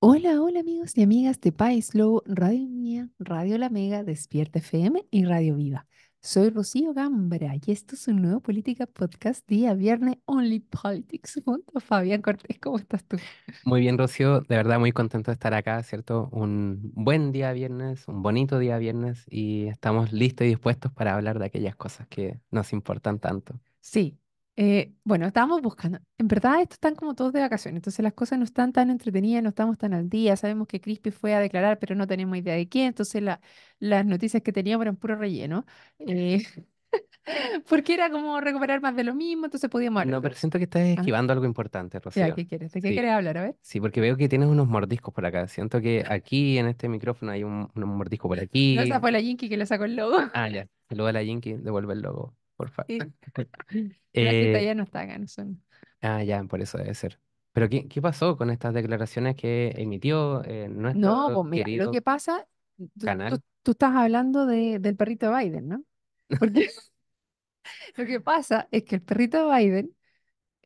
Hola, hola amigos y amigas de País Lobo, Radio Mía, Radio La Mega, Despierta FM y Radio Viva. Soy Rocío Gambra y esto es un nuevo Política Podcast, día viernes Only Politics, junto a Fabián Cortés. ¿Cómo estás tú? Muy bien, Rocío, de verdad muy contento de estar acá, ¿cierto? Un buen día viernes, un bonito día viernes y estamos listos y dispuestos para hablar de aquellas cosas que nos importan tanto. Sí, eh, bueno, estábamos buscando. En verdad, estos están como todos de vacaciones, entonces las cosas no están tan entretenidas, no estamos tan al día. Sabemos que Crispy fue a declarar, pero no tenemos idea de quién, entonces las noticias que teníamos eran puro relleno. Eh, porque era como recuperar más de lo mismo, entonces podíamos hablar. No, pero siento que estás ah. esquivando algo importante, Rocío. ¿qué quieres? ¿De qué quieres hablar? A ver. Sí, porque veo que tienes unos mordiscos por acá. Siento que aquí en este micrófono hay un, mordisco por aquí. No, esa fue la Jinky que le sacó el logo. Ah, ya. luego a la Jinky, devuelve el logo por favor. La Eh, ya no está acá, Ah, ya, por eso debe ser. Pero ¿qué, pasó con estas declaraciones que emitió eh, No, pues mira, lo que pasa, tú, tú, estás hablando de, del perrito de Biden, ¿no? lo que pasa es que el perrito de Biden,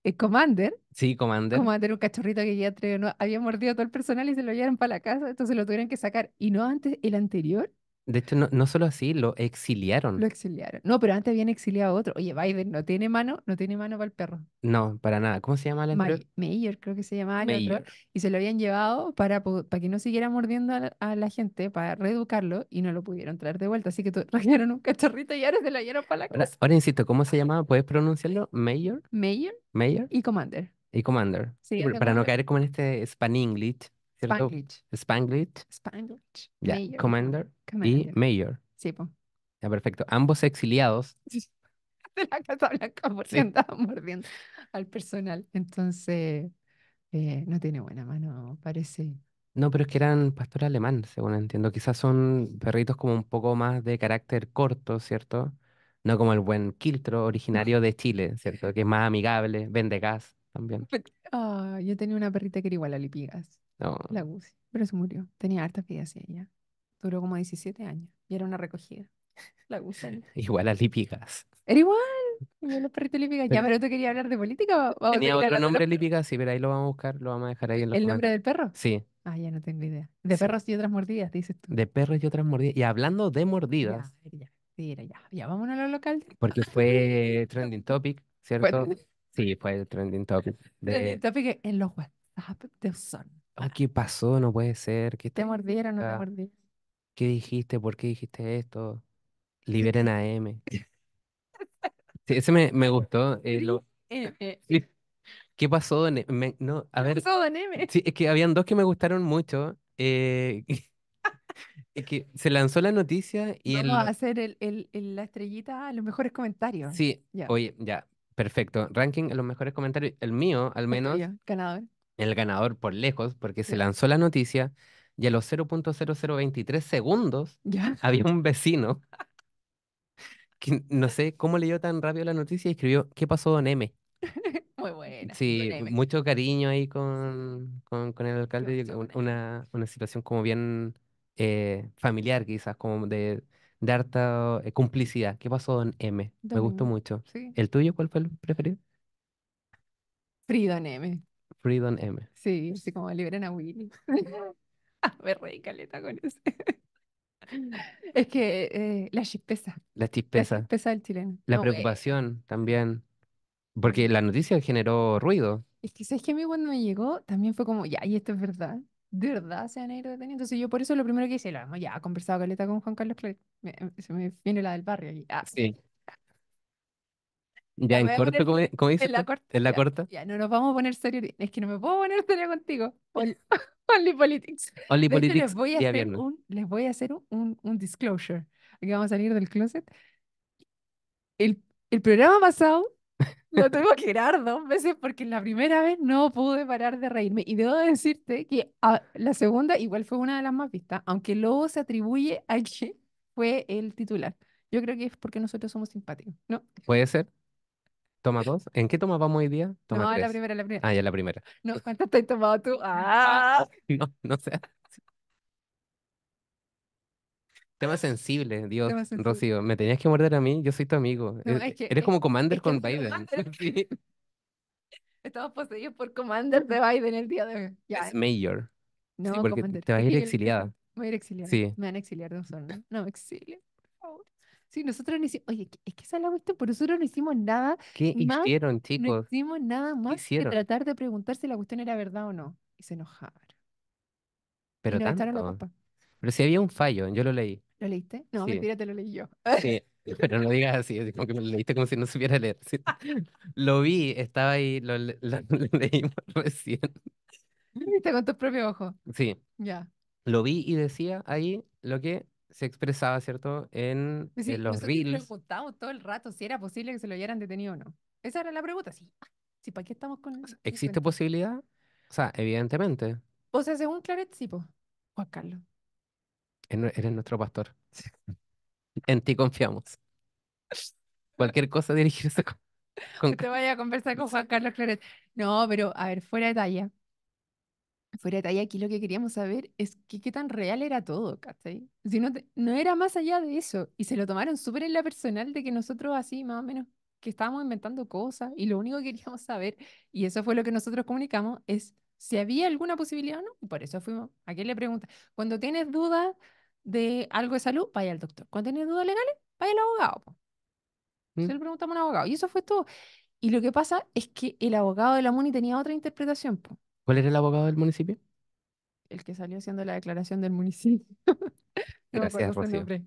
el Commander, sí, Commander, Commander, un cachorrito que ya no, había mordido a todo el personal y se lo llevaron para la casa, entonces lo tuvieron que sacar. Y no antes, el anterior de hecho, no, no solo así, lo exiliaron. Lo exiliaron. No, pero antes habían exiliado a otro. Oye, Biden no tiene mano, no tiene mano para el perro. No, para nada. ¿Cómo se llama el otro? Mayor, creo que se llamaba. El y se lo habían llevado para, para que no siguiera mordiendo a la, gente, para reeducarlo, y no lo pudieron traer de vuelta. Así que trajeron un cachorrito y ahora se lo llevaron para la casa. Ahora, insisto, ¿cómo se llamaba? ¿Puedes pronunciarlo? Mayor. Mayor. Mayor. Y Commander. Y Commander. Sí, para no caer como en este Span English Spanglish. Spanglish. Commander, y Mayor. Sí, Ya, perfecto. Ambos exiliados. De la Casa Blanca, por si andaban mordiendo al personal. Entonces, eh, no tiene buena mano, parece. No, pero es que eran pastor alemán, según entiendo. Quizás son perritos como un poco más de carácter corto, ¿cierto? No como el buen quiltro originario de Chile, ¿cierto? Que es más amigable, vende gas también. yo tenía una perrita que era igual a Lipigas. La Gus, Pero se murió. Tenía hartas vidas ella. Duró como 17 años. Y era una recogida. La igual a lípicas. Era igual. Igual los perritos Lípicas, Ya, pero tú querías hablar de política. Vamos Tenía otro nombre Lipigas, sí, pero ahí lo vamos a buscar. Lo vamos a dejar ahí en ¿El nombre del perro? Sí. Ah, ya no tengo idea. De perros y otras mordidas, dices tú. De perros y otras mordidas. Y hablando de mordidas. Ya, ya. ya, ya, vámonos a lo local. Porque fue trending topic, ¿cierto? Sí, fue trending topic. Trending topic en los WhatsApp de Ah, ¿qué pasó? No puede ser, ¿qué ¿Te mordieron o no te ¿Qué dijiste? ¿Por qué dijiste esto? Liberen a M. Sí, ese me, gustó. Eh, eh, eh. ¿Qué pasó, no, a ¿Qué pasó, don M? sí, es que habían dos que me gustaron mucho. es que se lanzó la noticia y Vamos a hacer el, el- la estrellita a los mejores comentarios. Sí, Ya, oye, ya, perfecto. Ranking en los mejores comentarios. El mío, al menos, ganador el ganador por lejos, porque se lanzó la noticia y a los 0.0023 segundos ¿Ya? había un vecino que no sé cómo leyó tan rápido la noticia y escribió, ¿qué pasó, don M? Muy buena. Sí, mucho cariño ahí con, con, el alcalde. Una, una, situación como bien eh, familiar, quizás, como de, de harta eh, complicidad. ¿Qué pasó, don M? Me gustó mucho. ¿El tuyo cuál fue el preferido? Frida M. Freedom M. Sí, así como liberen a Willy. Ah, me reí caleta con ese. es que eh, la chispeza. La chispeza. La chispeza del chileno. La preocupación también. Porque la noticia generó ruido. Es que, ¿sabes que A mí cuando me llegó también fue como, ya, y esto es verdad. De verdad se han ido deteniendo. Entonces yo por eso lo primero que hice, lo ya conversado caleta con Juan Carlos em, se me viene la del barrio. Y, ah, sí. Ya, en corto, como, dices, en la corta. Ya, no nos vamos a poner serio. Es que no me puedo poner serio contigo. Only, Politics. Les voy, a hacer un, un, un disclosure. Aquí vamos a salir del closet. El, el programa pasado lo tengo que girar dos veces porque la primera vez no pude parar de reírme. Y debo decirte que ah, la segunda igual fue una de las más vistas, aunque luego se atribuye a que fue el titular. Yo creo que es porque nosotros somos simpáticos, ¿no? Puede ser. Toma dos. ¿En qué toma vamos hoy día? no, tres. la primera, la primera. Ah, ya la primera. No, ¿cuántas te has tomado tú? ¡Ah! No, no sé. Tema sensible, Dios, Rocío. Me tenías que morder a mí, yo soy tu amigo. Eh, eres como Commander con Biden. Estamos poseídos por Commander de Biden el día de hoy. Es Mayor. No, porque Commander. te vas a ir exiliada. Voy a ir exiliada. Sí. Me van a exiliar de un solo. No, exilio. Por favor. Sí, nosotros no hicimos, oye, es que esa la cuestión, por pues nosotros no hicimos nada. ¿Qué hicieron, chicos? No hicimos nada más que tratar de preguntar si la cuestión era verdad o no. Y se enojaron. Pero tanto. Pero si había un fallo, yo lo leí. ¿Lo leíste? No, mentira, te lo leí yo. Sí, pero no digas así, como que me lo leíste como si no supiera leer. Lo vi, estaba ahí, lo, lo leímos recién. lo ¿Viste con tus propios ojos? Sí. Ya. Lo vi y decía ahí lo que se expresaba, ¿cierto?, en, los reels. preguntamos todo el rato si era posible que se lo hubieran detenido o no. Esa era la pregunta, sí. Ah, ¿Para qué estamos con...? ¿Existe posibilidad? O sea, evidentemente. O sea, según Claret, sí, pues, Juan Carlos. Eres nuestro pastor. En ti confiamos. Cualquier cosa dirigirse con... te vaya a conversar con Juan Carlos Claret. No, pero, a ver, fuera de talla. Fuera de talla, aquí lo que queríamos saber es que, qué tan real era todo, ¿cachai? Si no, era más allá de eso. Y se lo tomaron súper en la personal de que nosotros así, más o menos, que estábamos inventando cosas y lo único que queríamos saber, y eso fue lo que nosotros comunicamos, es si había alguna posibilidad o no. Y por eso fuimos. ¿A quién le pregunta? Cuando tienes dudas de algo de salud, vaya al doctor. Cuando tienes dudas legales, vaya al abogado. po. le mm. preguntamos al abogado. Y eso fue todo. Y lo que pasa es que el abogado de la MUNI tenía otra interpretación, ¿pues? ¿Cuál era el abogado del municipio? El que salió haciendo la declaración del municipio. No Gracias, acuerdo siempre.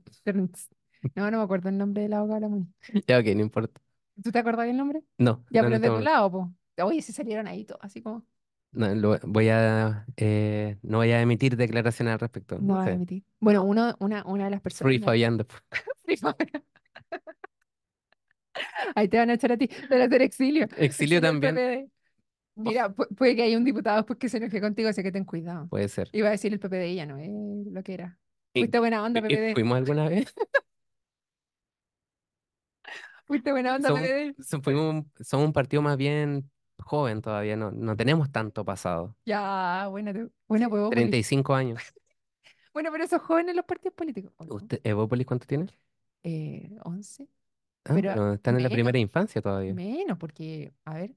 No, no me acuerdo el nombre del abogado del la Ya, ok, no importa. ¿Tú te acordás del nombre? No, Ya, pero de tu lado, po. Oye, se salieron ahí todos, así como. no, voy a, eh, no voy a emitir declaraciones al respecto. No voy a emitir. Bueno, uno, una, una de las personas. Free Fabián Free Fire. Ahí te van a echar a ti. Van a hacer exilio. Exilio también. Oh. Mira, puede que haya un diputado después que se enoje contigo, así que ten cuidado. Puede ser. Iba a decir el PPD, ya no es lo que era. Fuiste buena onda, PPD. ¿Fuimos alguna vez? Fuiste buena onda, PPD. Somos, un partido más bien joven todavía, no, no tenemos tanto pasado. Ya, buena, buena pues, 35 años. bueno, pero esos jóvenes los partidos políticos. ¿no? Evópolis eh, cuánto tiene? Eh, 11. Ah, pero, están en la primera infancia todavía. Menos, porque, a ver,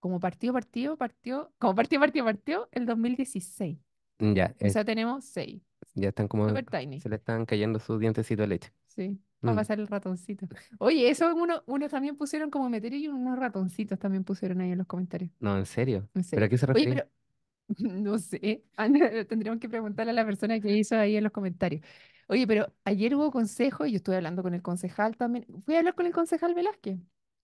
como partido, partido, partido, como partido, partido, partido, el 2016. Ya. o sea, tenemos seis. Ya están como. Se le están cayendo sus dientecitos de leche. Sí. Va a mm. pasar el ratoncito. Oye, eso uno, uno también pusieron como meter y unos ratoncitos también pusieron ahí en los comentarios. No, en serio. ¿Pero a qué se refiere? no sé. Tendríamos que preguntarle a la persona que hizo ahí en los comentarios. Oye, pero ayer hubo consejo y yo estuve hablando con el concejal también. Fui a hablar con el concejal Velázquez.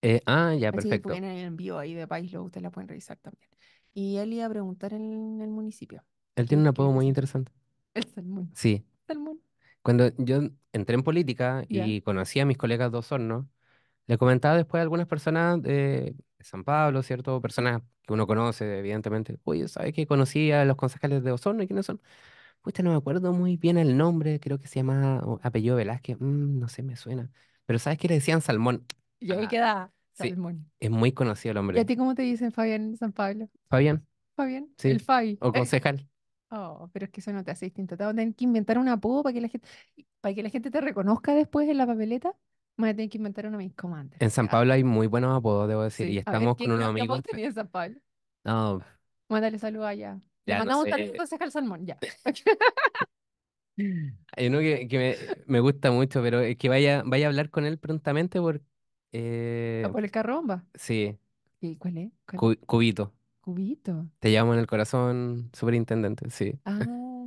Eh, ah, ya, Así que perfecto. en el envío ahí de País luego ustedes la pueden revisar también. Y él iba a preguntar en el municipio. Él tiene un apodo muy interesante. El salmón. Sí. Salmón. Cuando yo entré en política y conocí a mis colegas de Osorno, le comentaba después a algunas personas de San Pablo, ¿cierto? Personas que uno conoce, evidentemente. Oye, ¿sabes qué? conocí a los concejales de Osorno y quiénes son? usted no me acuerdo muy bien el nombre, creo que se llama apellido Velázquez, mm, no sé, me suena. Pero ¿sabes que le decían Salmón? Y ahí queda Salmón. es muy conocido el hombre. ¿Y a ti cómo te dicen Fabián en San Pablo? Fabián. Fabián, sí. el Fabi. O eh. concejal. Oh, pero es que eso no te hace distinto. Te que inventar un apodo para que la gente, para que la gente te reconozca después en la papeleta. Más a que inventar un amigo, mis En San Pablo hay muy buenos apodos, debo decir. Y estamos con unos amigos. en San Pablo? No. Mándale saludos allá. Le mandamos no tal concejal Salmón, ya. Hay uno que, me, me, gusta mucho, pero es que vaya, vaya a hablar con él prontamente porque Ah, eh, por el carromba? Sí. ¿Y cuál es? cubito. Cubito. Te llamo en el corazón, superintendente, sí. Ah,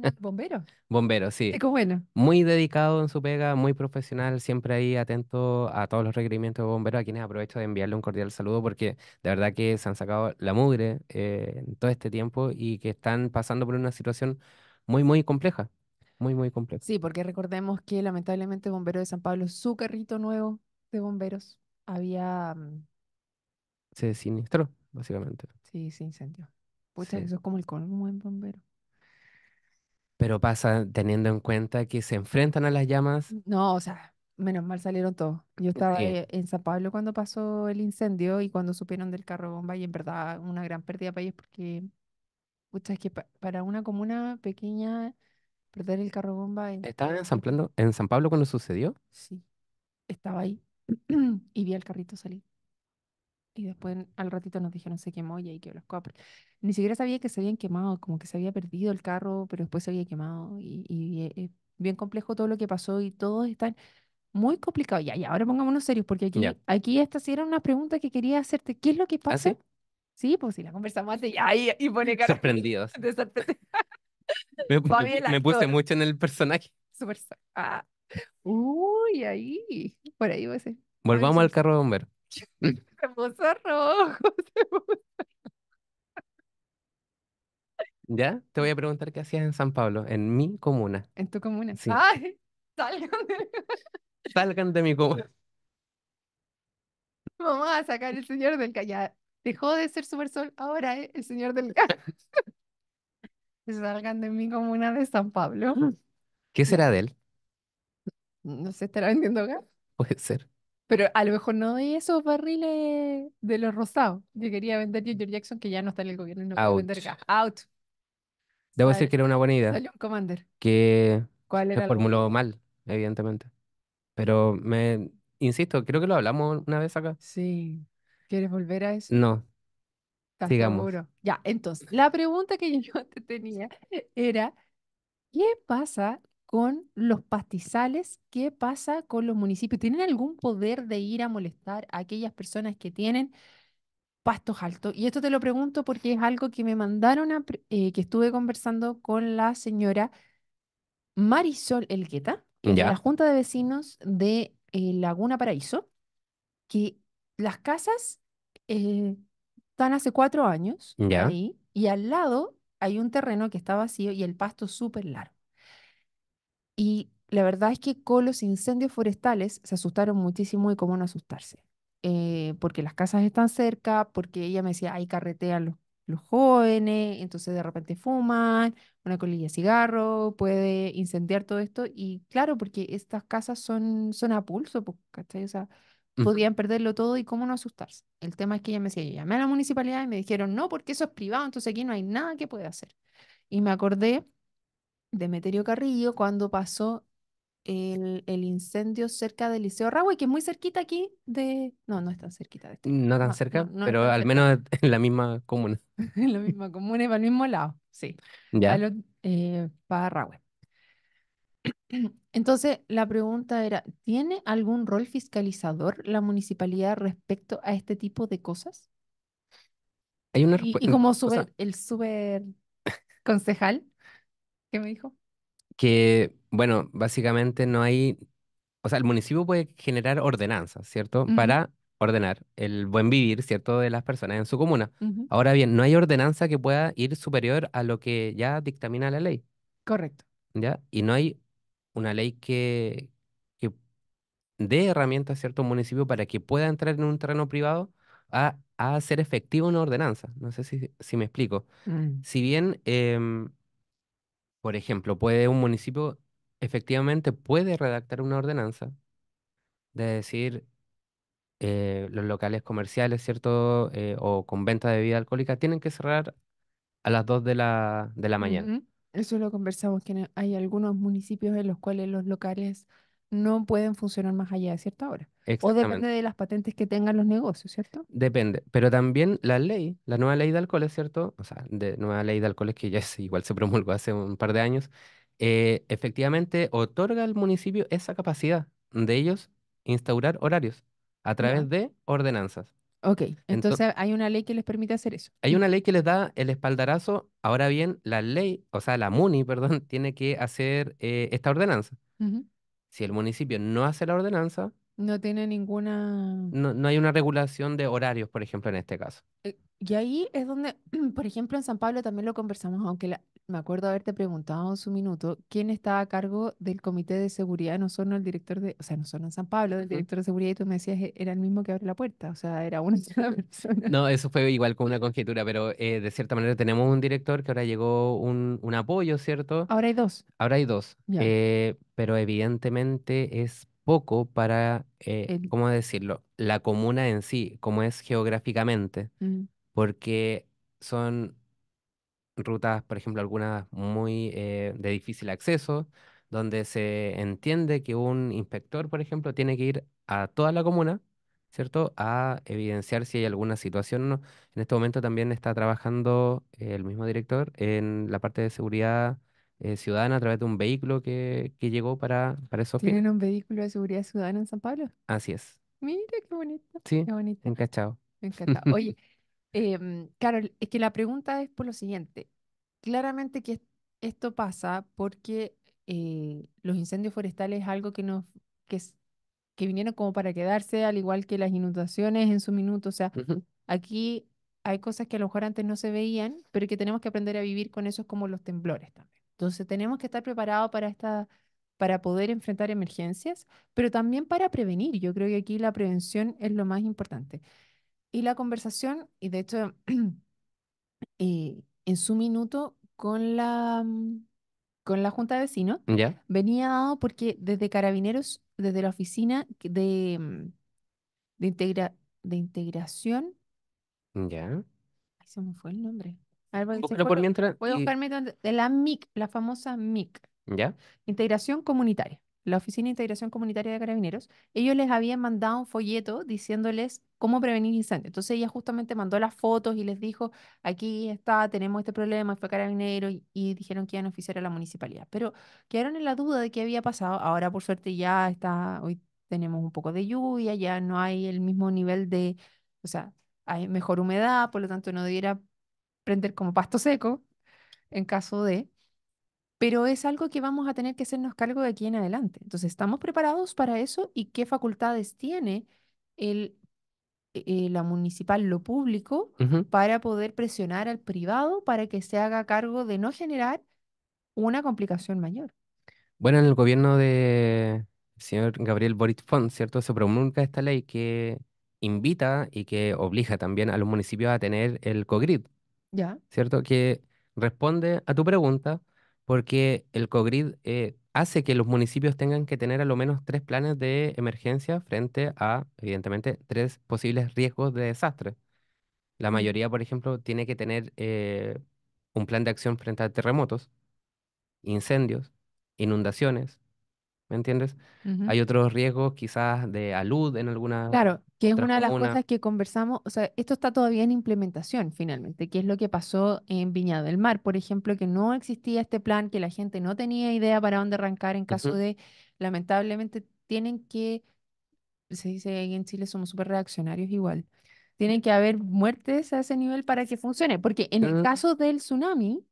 bombero. bombero, sí. bueno. Muy dedicado en su pega, muy profesional, siempre ahí atento a todos los requerimientos de bomberos, a quienes aprovecho de enviarle un cordial saludo porque de verdad que se han sacado la mugre eh, en todo este tiempo y que están pasando por una situación muy, muy compleja. Muy, muy compleja. Sí, porque recordemos que lamentablemente Bombero de San Pablo, su carrito nuevo de bomberos había. Mm, se siniestró, básicamente. Sí, se incendió. eso es como el colmo en bombero. Pero pasa teniendo en cuenta que se enfrentan a las llamas. No, o sea, menos mal salieron todos. Yo estaba eh, en San Pablo cuando pasó el incendio y cuando supieron del carro bomba, y en verdad una gran pérdida para ellos porque, muchas que para una comuna pequeña perder el carro bomba Estaba en San en San Pablo cuando sucedió. Sí, estaba ahí. y vi al carrito salir. Y después al ratito nos dijeron se quemó y ahí quedó los copos. Ni siquiera sabía que se habían quemado, como que se había perdido el carro, pero después se había quemado. Y, eh, eh, bien complejo todo lo que pasó y todos están muy complicados. y ya, ahora pongámonos serios, porque aquí, esta aquí estas sí era una pregunta que quería hacerte. ¿Qué es lo que ¿Ah, pasa? sí? pues si la conversamos ahí y, pone cara. Sorprendidos. me, puse mucho en el personaje. Super, ah, Uy, ahí, por ahí va a ser. Volvamos al carro de bomberos. rojo, ¿Ya? Te voy a preguntar qué hacías en San Pablo, en mi comuna. En tu comuna. Sí. Salgan de... mi comuna. Vamos a sacar el señor del callar. Dejó de ser sol, ahora eh el señor del Salgan de mi comuna de San Pablo. ¿Qué será de él? no se estará vendiendo gas? Puede ser. Pero a lo mejor no de esos barriles de los rosados Yo quería vender George Jackson, que ya no está en el gobierno y no puede vender gas. Out. Debo decir que era una buena idea, commander. que ¿Cuál era formuló mal, evidentemente. Pero me, insisto, creo que lo hablamos una vez acá. Sí. ¿Quieres volver a eso? No, sigamos. Ya, entonces, la pregunta que yo te tenía era, ¿qué pasa con los pastizales? ¿Qué pasa con los municipios? ¿Tienen algún poder de ir a molestar a aquellas personas que tienen pastos altos? Y esto te lo pregunto porque es algo que me mandaron, eh, que estuve conversando con la señora Marisol Elgueta, de la Junta de Vecinos de eh, Laguna Paraíso, que las casas eh, están hace cuatro años ahí, y al lado hay un terreno que está vacío y el pasto súper largo. Y la verdad es que con los incendios forestales se asustaron muchísimo y cómo no asustarse. Eh, porque las casas están cerca, porque ella me decía, ahí carretean los, jóvenes, entonces de repente fuman, una colilla de cigarro, puede incendiar todo esto. Y claro, porque estas casas son, son a pulso, pues, ¿cachai? O sea, podían perderlo todo y cómo no asustarse. El tema es que ella me decía, yo llamé a la municipalidad y me dijeron, no, porque eso es privado, entonces aquí no hay nada que pueda hacer. Y me acordé Demeterio Carrillo cuando pasó el, incendio cerca del Liceo Rahue, que es muy cerquita aquí de... No, no es tan cerquita de este. No tan cerca, pero al menos en la misma comuna. en la misma comuna y para el mismo lado, sí. Ya. Eh, para Entonces, la pregunta era, ¿tiene algún rol fiscalizador la municipalidad respecto a este tipo de cosas? Hay una y, como el super concejal me dijo? Que, bueno, básicamente no hay, o sea, el municipio puede generar ordenanzas, ¿cierto? Para ordenar el buen vivir, ¿cierto?, de las personas en su comuna. Ahora bien, no hay ordenanza que pueda ir superior a lo que ya dictamina la ley. Correcto. ¿Ya? Y no hay una ley que, que dé herramientas a cierto municipio para que pueda entrar en un terreno privado a, hacer efectiva una ordenanza. No sé si, si me explico. Mm. Si bien em, por ejemplo, puede un municipio efectivamente puede redactar una ordenanza de decir eh, los locales comerciales, ¿cierto? Eh, o con venta de bebida alcohólica tienen que cerrar a las 2 de la, de la mañana. Eso lo conversamos, que hay algunos municipios en los cuales los locales no pueden funcionar más allá de cierta hora. O depende de las patentes que tengan los negocios, ¿cierto? Depende, pero también la ley, la nueva ley de alcoholes, ¿cierto? O sea, de nueva ley de alcoholes que ya igual se promulgó hace un par de años, eh, efectivamente otorga al municipio esa capacidad de ellos instaurar horarios a través de ordenanzas. Ok, entonces, hay una ley que les permite hacer eso. Hay una ley que les da el espaldarazo. Ahora bien, la ley, o sea, la MUNI, perdón, tiene que hacer eh, esta ordenanza. Ajá. Si el municipio no hace la ordenanza... No tiene ninguna... No, hay una regulación de horarios, por ejemplo, en este caso. Eh, y ahí es donde, por ejemplo, en San Pablo también lo conversamos, aunque me acuerdo haberte preguntado en su minuto quién estaba a cargo del comité de seguridad, no solo el director de, o sea, no solo en San Pablo, del director de seguridad, y tú me decías e, era el mismo que abre la puerta, o sea, era una sola persona. No, eso fue igual con una conjetura, pero eh, de cierta manera tenemos un director que ahora llegó un, un apoyo, ¿cierto? Ahora hay dos. Ahora hay dos, eh, pero evidentemente es poco para, eh, ¿cómo decirlo? La comuna en sí, como es geográficamente porque son rutas, por ejemplo, algunas muy eh, de difícil acceso, donde se entiende que un inspector, por ejemplo, tiene que ir a toda la comuna, ¿cierto? A evidenciar si hay alguna situación En este momento también está trabajando el mismo director en la parte de seguridad eh, ciudadana a través de un vehículo que, llegó para, para ¿Tienen un vehículo de seguridad ciudadana en San Pablo? Así es. Mira qué bonito. Sí, qué bonito. encachado. Encantado. Oye, Em, claro, es que la pregunta es por lo siguiente. Claramente que esto pasa porque eh, los incendios forestales es algo que nos que, que vinieron como para quedarse, al igual que las inundaciones en su minuto. O sea, aquí hay cosas que a lo mejor antes no se veían, pero que tenemos que aprender a vivir con eso, como los temblores también. Entonces, tenemos que estar preparados para esta para poder enfrentar emergencias, pero también para prevenir. Yo creo que aquí la prevención es lo más importante y la conversación, y de hecho, eh, en su minuto con la, mm, con la Junta de Vecinos, venía dado porque desde Carabineros, desde la oficina de, mm, de, integra, de integración. ¿Ya? se me fue el nombre. de la MIC, la famosa MIC. ¿Ya? Integración comunitaria la Oficina de Integración Comunitaria de Carabineros, ellos les habían mandado un folleto diciéndoles cómo prevenir incendios. Entonces ella justamente mandó las fotos y les dijo, aquí está, tenemos este problema, fue Carabineros, y, dijeron que iban a oficiar a la municipalidad. Pero quedaron en la duda de qué había pasado. Ahora, por suerte, ya está, hoy tenemos un poco de lluvia, ya no hay el mismo nivel de, o sea, hay mejor humedad, por lo tanto no debiera prender como pasto seco en caso de, pero es algo que vamos a tener que hacernos cargo de aquí en adelante. Entonces, ¿estamos preparados para eso? ¿Y qué facultades tiene el, e-, eh, la municipal, lo público, para poder presionar al privado para que se haga cargo de no generar una complicación mayor? Bueno, en el gobierno de señor Gabriel Boric Font, ¿cierto? Se promulga esta ley que invita y que obliga también a los municipios a tener el COGRID. ¿Ya? ¿Cierto? Que responde a tu pregunta, porque el COGRID eh, hace que los municipios tengan que tener a lo menos tres planes de emergencia frente a, evidentemente, tres posibles riesgos de desastre. La mm. mayoría, por ejemplo, tiene que tener eh, un plan de acción frente a terremotos, incendios, inundaciones, ¿me entiendes? Hay otros riesgos quizás de alud en alguna... Claro, que es una de las cosas que conversamos, o sea, esto está todavía en implementación finalmente, que es lo que pasó en Viña del Mar, por ejemplo, que no existía este plan, que la gente no tenía idea para dónde arrancar en caso de, lamentablemente, tienen que, se dice en Chile somos súper reaccionarios igual, tienen que haber muertes a ese nivel para que funcione, porque en el caso del tsunami,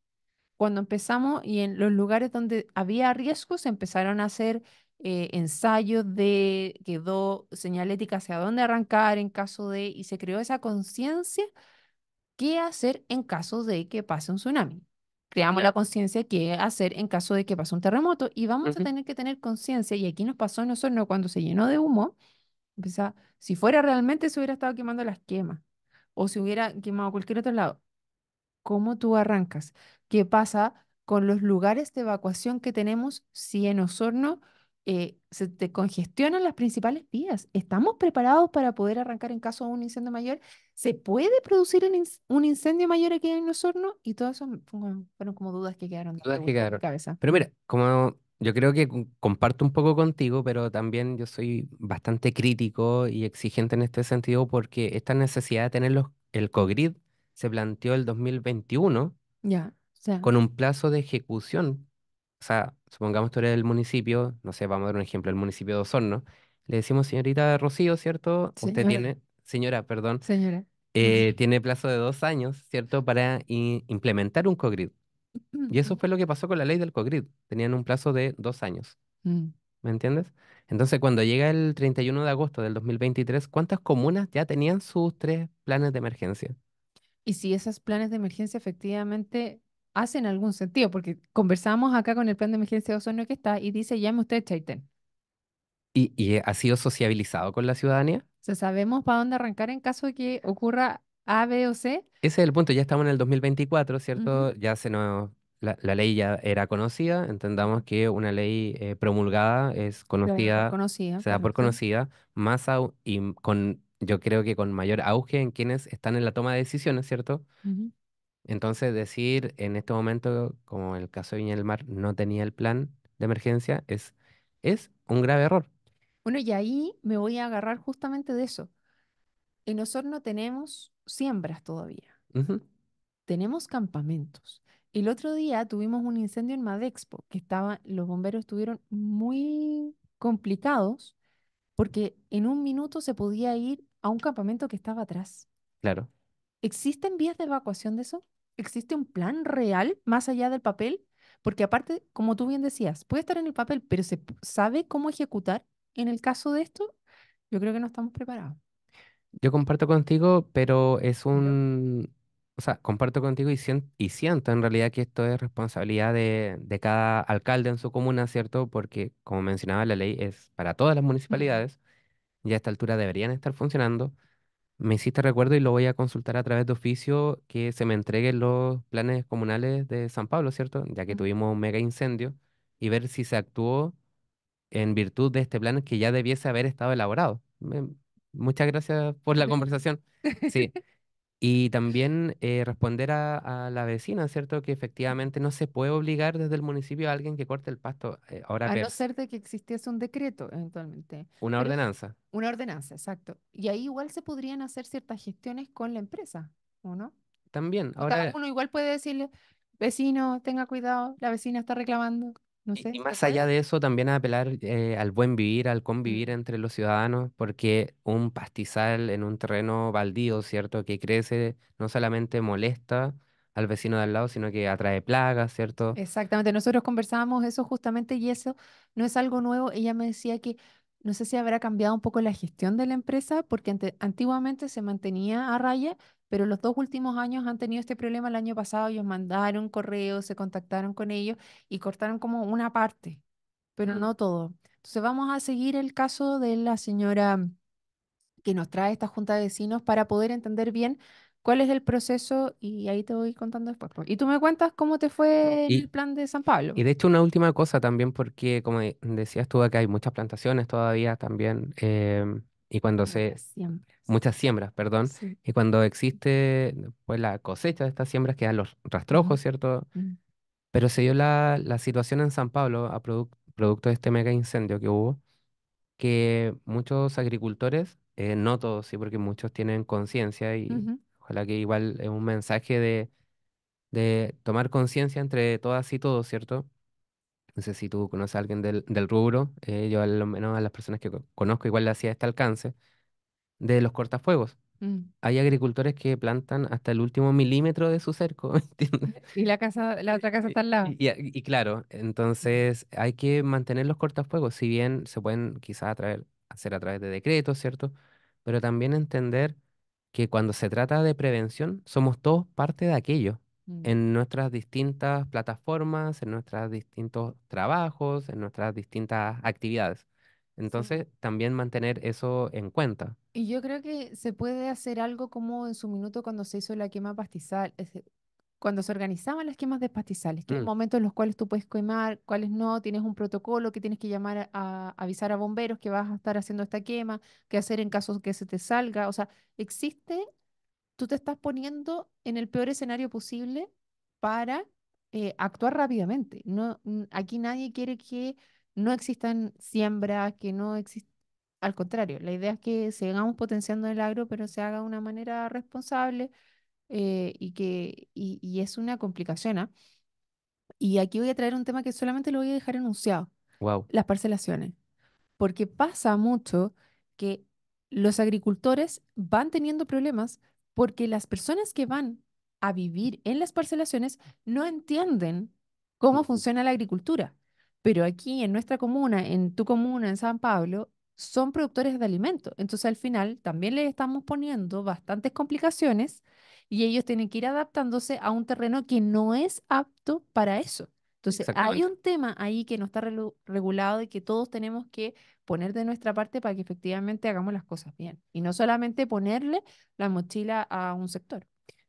cuando empezamos y en los lugares donde había riesgos, empezaron a hacer eh, ensayo ensayos de, quedó señalética hacia dónde arrancar en caso de, y se creó esa conciencia, qué hacer en caso de que pase un tsunami. Creamos la conciencia qué hacer en caso de que pase un terremoto y vamos a tener que tener conciencia, y aquí nos pasó en Osorno cuando se llenó de humo, empezó si fuera realmente se hubiera estado quemando las quemas o si hubiera quemado cualquier otro lado. ¿Cómo tú arrancas? ¿Qué pasa con los lugares de evacuación que tenemos si en Osorno eh, se te congestionan las principales vías. ¿Estamos preparados para poder arrancar en caso de un incendio mayor? ¿Se puede producir un incendio mayor aquí en los hornos? Y todo eso fueron como dudas que quedaron, dudas que cabeza. Pero mira, como yo creo que comparto un poco contigo, pero también yo soy bastante crítico y exigente en este sentido porque esta necesidad de tener los, el COGRID se planteó el 2021 ya, o sea. con un plazo de ejecución. O sea, supongamos tú eres del municipio, no sé, vamos a dar un ejemplo, el municipio de Osorno, le decimos señorita Rocío, ¿cierto? Usted tiene, señora, perdón. Señora. Eh, tiene plazo de dos años, ¿cierto? Para implementar un COGRID. Y eso fue lo que pasó con la ley del COGRID. Tenían un plazo de dos años. Mm. ¿Me entiendes? Entonces, cuando llega el 31 de agosto del 2023, ¿cuántas comunas ya tenían sus tres planes de emergencia? Y si esos planes de emergencia efectivamente hacen algún sentido, porque conversamos acá con el plan de emergencia de ozono que está y dice, llame usted Chaitén. ¿Y, ha sido sociabilizado con la ciudadanía? O sea, sabemos para dónde arrancar en caso de que ocurra A, B o C. Ese es el punto, ya estamos en el 2024, ¿cierto? Ya se nos... La, ley ya era conocida, entendamos que una ley eh, promulgada es conocida, conocida se da por conocida, más y con, yo creo que con mayor auge en quienes están en la toma de decisiones, ¿cierto? Entonces, decir en este momento, como en el caso de Viña del Mar, no tenía el plan de emergencia, es, es un grave error. Bueno, y ahí me voy a agarrar justamente de eso. En no tenemos siembras todavía. Tenemos campamentos. El otro día tuvimos un incendio en Madexpo, que estaba, los bomberos estuvieron muy complicados porque en un minuto se podía ir a un campamento que estaba atrás. Claro. ¿Existen vías de evacuación de eso? existe un plan real más allá del papel, porque aparte, como tú bien decías, puede estar en el papel, pero se sabe cómo ejecutar en el caso de esto, yo creo que no estamos preparados. Yo comparto contigo, pero es un... O sea, comparto contigo y, siento, y siento en realidad que esto es responsabilidad de, cada alcalde en su comuna, ¿cierto? Porque, como mencionaba, la ley es para todas las municipalidades. y a esta altura deberían estar funcionando. Me hiciste recuerdo y lo voy a consultar a través de oficio que se me entreguen los planes comunales de San Pablo, ¿cierto? Ya que tuvimos un mega incendio y ver si se actuó en virtud de este plan que ya debiese haber estado elaborado. muchas gracias por la conversación. Sí, Y también eh, responder a, la vecina, ¿cierto? Que efectivamente no se puede obligar desde el municipio a alguien que corte el pasto. Eh, ahora a no ser de que existiese un decreto, eventualmente. Una ordenanza. Una ordenanza, exacto. Y ahí igual se podrían hacer ciertas gestiones con la empresa, ¿o no? También. Ahora... Uno igual puede decirle, vecino, tenga cuidado, la vecina está reclamando y, más allá de eso, también apelar eh, al buen vivir, al convivir entre los ciudadanos, porque un pastizal en un terreno baldío, ¿cierto? Que crece, no solamente molesta al vecino de al lado, sino que atrae plagas, ¿cierto? Exactamente, nosotros conversábamos eso justamente y eso no es algo nuevo. Ella me decía que no sé si habrá cambiado un poco la gestión de la empresa, porque antiguamente se mantenía a raya, pero los dos últimos años han tenido este problema. El año pasado ellos mandaron correos, se contactaron con ellos y cortaron como una parte, pero no todo. Entonces vamos a seguir el caso de la señora que nos trae esta junta de vecinos para poder entender bien cuál es el proceso y ahí te voy contando después. Y tú me cuentas cómo te fue el plan de San Pablo. Y de hecho una última cosa también, porque como decías tú acá hay muchas plantaciones todavía también, em, y cuando muchas se... Siembras. Muchas siembras, perdón. Y cuando existe pues la cosecha de estas siembras quedan los rastrojos, ¿cierto? Mm. Pero se dio la, la, situación en San Pablo a producto de este mega incendio que hubo, que muchos agricultores, eh, no todos, sí, porque muchos tienen conciencia y, Ojalá que igual es un mensaje de, de tomar conciencia entre todas y todos, ¿cierto? No sé si tú conoces a alguien del, rubro, eh, yo al menos a las personas que conozco igual le hacía este alcance, de los cortafuegos. Mm. Hay agricultores que plantan hasta el último milímetro de su cerco, entiendes? Y la, casa, la otra casa está al lado. y, claro, mm. entonces hay que mantener los cortafuegos, si bien se pueden quizás hacer a través de decretos, ¿cierto? Pero también entender que cuando se trata de prevención, somos todos parte de aquello, mm. en nuestras distintas plataformas, en nuestros distintos trabajos, en nuestras distintas actividades. Entonces, también mantener eso en cuenta. Y yo creo que se puede hacer algo como en su minuto cuando se hizo la quema pastizal, cuando se organizaban las quemas de pastizales, que hay mm. momentos en los cuales tú puedes quemar, cuáles no, tienes un protocolo que tienes que llamar a, avisar a bomberos que vas a estar haciendo esta quema, qué hacer en caso que se te salga, o sea, existe, tú te estás poniendo en el peor escenario posible para eh, actuar rápidamente. No, mm, aquí nadie quiere que no existan siembras, que no existan al contrario, la idea es que sigamos potenciando el agro, pero se haga de una manera responsable, eh, y, que, y, es una complicación. ¿ah? Y aquí voy a traer un tema que solamente lo voy a dejar enunciado. Las parcelaciones. Porque pasa mucho que los agricultores van teniendo problemas porque las personas que van a vivir en las parcelaciones no entienden cómo funciona la agricultura. Pero aquí en nuestra comuna, en tu comuna, en San Pablo, son productores de alimentos. Entonces al final también les estamos poniendo bastantes complicaciones y ellos tienen que ir adaptándose a un terreno que no es apto para eso. Entonces, hay un tema ahí que no está regulado y que todos tenemos que poner de nuestra parte para que efectivamente hagamos las cosas bien y no solamente ponerle la mochila a un sector.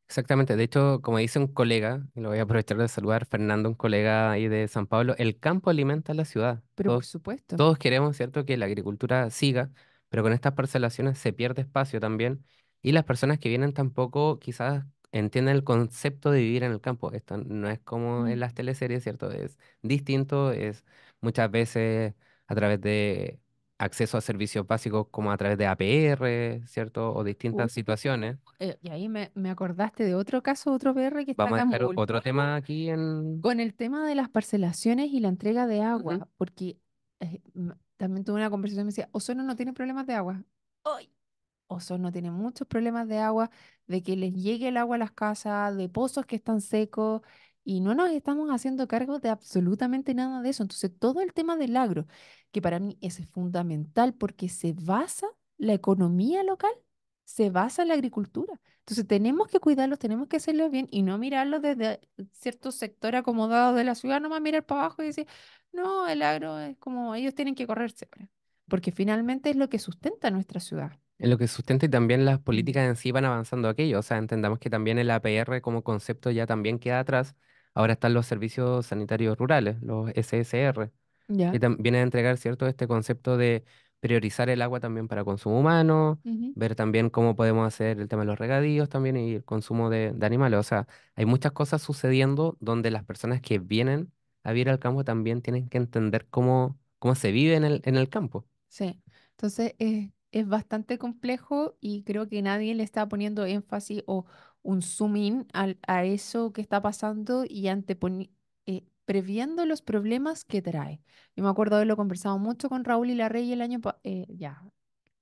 Exactamente, de hecho, como dice un colega, y lo voy a aprovechar de saludar, Fernando, un colega ahí de San Pablo, el campo alimenta a la ciudad. Pero por supuesto. Todos queremos, ¿cierto?, que la agricultura siga, pero con estas parcelaciones se pierde espacio también y las personas que vienen tampoco quizás entienden el concepto de vivir en el campo. Esto no es como en las teleseries, ¿cierto? Es distinto, es muchas veces a través de acceso a servicios básicos como a través de APR, ¿cierto? O distintas situaciones. Eh, y ahí me, acordaste de otro caso, otro PR que está Vamos a dejar otro tema aquí en... Con el tema de las parcelaciones y la entrega de agua, porque eh, también tuve una conversación y me decía, Ozono no tiene problemas de agua. ¡Ay! no tienen muchos problemas de agua, de que les llegue el agua a las casas, de pozos que están secos, y no nos estamos haciendo cargo de absolutamente nada de eso. Entonces, todo el tema del agro, que para mí es fundamental porque se basa la economía local, se basa la agricultura. Entonces, tenemos que cuidarlos, tenemos que hacerlos bien y no mirarlos desde cierto sector acomodado de la ciudad, nomás mirar para abajo y decir, no, el agro es como ellos tienen que correrse, porque finalmente es lo que sustenta nuestra ciudad en lo que sustenta y también las políticas en sí van avanzando aquello. O sea, entendamos que también el APR como concepto ya también queda atrás. Ahora están los servicios sanitarios rurales, los SSR, ya. que vienen a entregar, ¿cierto?, este concepto de priorizar el agua también para consumo humano, ver también cómo podemos hacer el tema de los regadíos también y el consumo de, de animales. O sea, hay muchas cosas sucediendo donde las personas que vienen a vivir al campo también tienen que entender cómo, cómo se vive en el, en el campo. Sí, entonces eh, es bastante complejo y creo que nadie le está poniendo énfasis o un zoom in a, eso que está pasando y eh, previendo los problemas que trae. Yo me acuerdo de haberlo conversado mucho con Raúl y la Rey el año, eh, ya,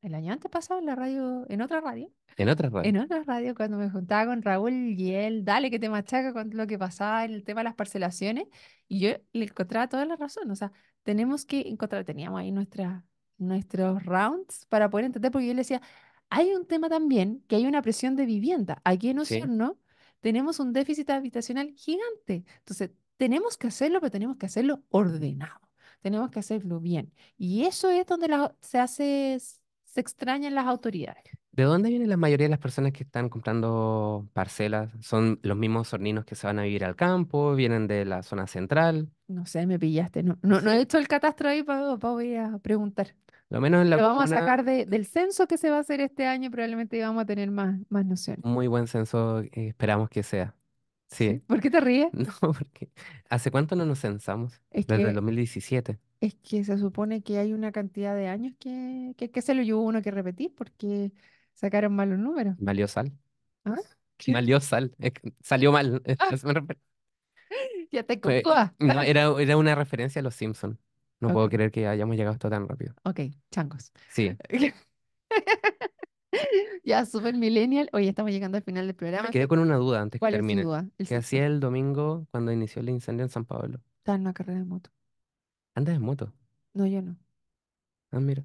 el año antes pasado en la radio, en otra radio. En otra radio. En otra radio, cuando me juntaba con Raúl y él, dale que te machaca con lo que pasaba el tema de las parcelaciones, y yo le encontraba toda la razón. O sea, tenemos que encontrar, teníamos ahí nuestra nuestros rounds para poder entender, porque yo le decía, hay un tema también que hay una presión de vivienda. Aquí en Osorno ¿no? tenemos un déficit habitacional gigante. Entonces, tenemos que hacerlo, pero tenemos que hacerlo ordenado. Tenemos que hacerlo bien. Y eso es donde se hace, se extrañan las autoridades. ¿De dónde vienen la mayoría de las personas que están comprando parcelas? ¿Son los mismos sorninos que se van a vivir al campo? ¿Vienen de la zona central? No sé, me pillaste. No, no, no he hecho el catastro ahí para, voy a preguntar. Lo menos vamos a sacar del censo que se va a hacer este año, probablemente vamos a tener más, más nociones. Muy buen censo, eh, esperamos que sea. Sí. ¿Por qué te ríes? No, porque ¿hace cuánto no nos censamos? Desde el 2017. Es que se supone que hay una cantidad de años que, que, se lo llevó uno que repetir porque sacaron malos números. Valió sal. ¿Ah? sal. salió mal. Ah. Ya te contó. era, era una referencia a los Simpsons. No puedo creer que hayamos llegado esto tan rápido. Ok, changos. Sí. ya, super millennial. Hoy estamos llegando al final del programa. Me quedé con una duda antes que termine. Es ¿Qué hacía el domingo cuando inició el incendio en San Pablo? Estaba en una carrera de moto. ¿Andas en moto? No, yo no. Ah, mira.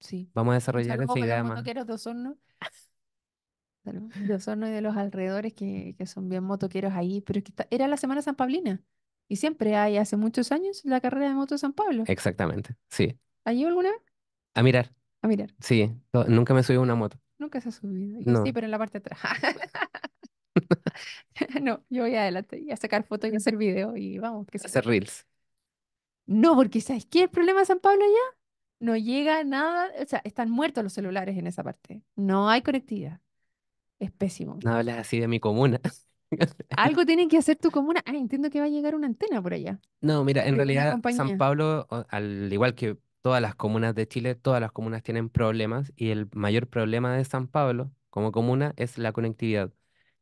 Sí. Vamos a desarrollar esa idea más. Motoqueros dos hornos. de Osorno y de los alrededores que, son bien motoqueros ahí, pero era la semana San Pablina. Y siempre hay, hace muchos años, la carrera de moto de San Pablo. Exactamente, sí. ¿Has alguna vez? A mirar. A mirar. Sí, nunca me he subido una moto. Nunca se ha subido. sí, pero en la parte de atrás. no, yo voy adelante y a sacar fotos y hacer video y vamos. Que hacer reels. No, porque ¿sabes qué? es El problema de San Pablo ya? no llega nada, o sea, están muertos los celulares en esa parte. No hay conectividad. Es pésimo. No hablas así de mi comuna. Algo tienen que hacer tu comuna. Ah, entiendo que va a llegar una antena por allá. No, mira, en realidad San Pablo, al igual que todas las comunas de Chile, todas las comunas tienen problemas y el mayor problema de San Pablo como comuna es la conectividad,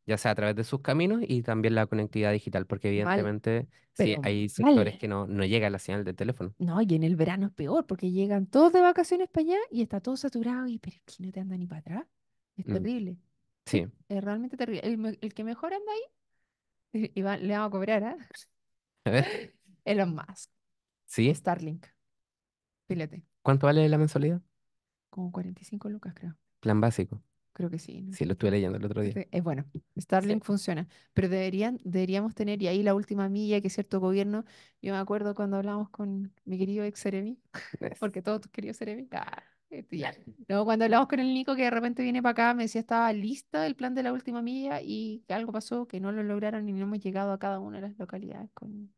ya sea a través de sus caminos y también la conectividad digital, porque evidentemente sí, hay sectores que no, no llega la señal de teléfono. No, y en el verano es peor, porque llegan todos de vacaciones para allá y está todo saturado y pero no te anda ni para atrás. Es mm. terrible. Sí. Es realmente terrible. El, que mejor anda ahí, eh, le vamos a cobrar, ¿eh? Elon Musk, ¿sí? Starlink. ¿Cuánto vale la mensualidad? como 45 lucas, creo. Plan básico. Creo que sí. Sí, lo estuve leyendo el otro día. Es eh, bueno, Starlink funciona, pero deberían, deberíamos tener, y ahí la última milla que cierto gobierno, yo me acuerdo cuando hablamos con mi querido ex Seremi, porque todos tus queridos Seremi, ¡ah! Este, ya. No, cuando hablamos con el Nico, que de repente viene para acá, me decía estaba lista el plan de la última milla y algo pasó que no lo lograron y no hemos llegado a cada una de las localidades con,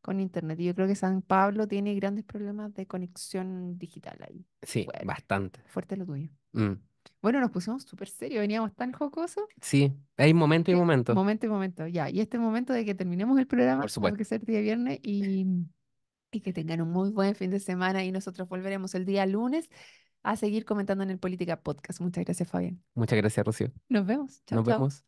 con internet. Y yo creo que San Pablo tiene grandes problemas de conexión digital ahí. Sí, bastante. Fuerte lo tuyo. Mm. Bueno, nos pusimos súper serio, veníamos tan jocosos. Sí, hay momento y momento. Momento y momento, ya. Y este momento de que terminemos el programa, Por supuesto. que ser día viernes y, y que tengan un muy buen fin de semana y nosotros volveremos el día lunes a seguir comentando en el Política Podcast. Muchas gracias, Fabián. Muchas gracias, Rocío. Nos vemos. Chao. Nos vemos.